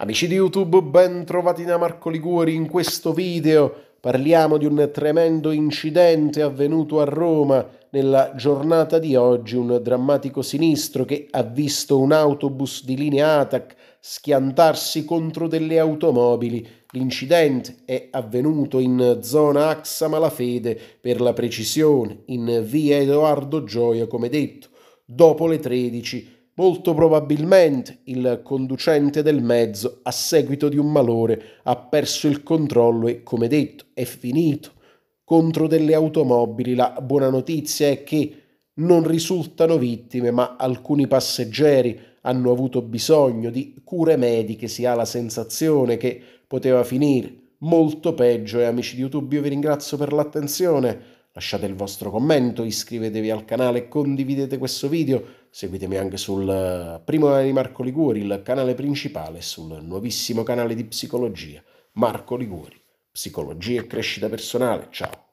Amici di YouTube, ben trovati da Marco Liguori. In questo video parliamo di un tremendo incidente avvenuto a Roma nella giornata di oggi, un drammatico sinistro che ha visto un autobus di linea ATAC schiantarsi contro delle automobili. L'incidente è avvenuto in zona Axa Malafede, per la precisione, in via Edoardo Gioia, come detto, dopo le 13 molto probabilmente il conducente del mezzo, a seguito di un malore, ha perso il controllo e, come detto, è finito. Contro delle automobili la buona notizia è che non risultano vittime, ma alcuni passeggeri hanno avuto bisogno di cure mediche, si ha la sensazione che poteva finire molto peggio e amici di YouTube io vi ringrazio per l'attenzione, lasciate il vostro commento, iscrivetevi al canale, e condividete questo video Seguitemi anche sul eh, primo di Marco Liguori, il canale principale, sul nuovissimo canale di psicologia, Marco Liguori, psicologia e crescita personale. Ciao!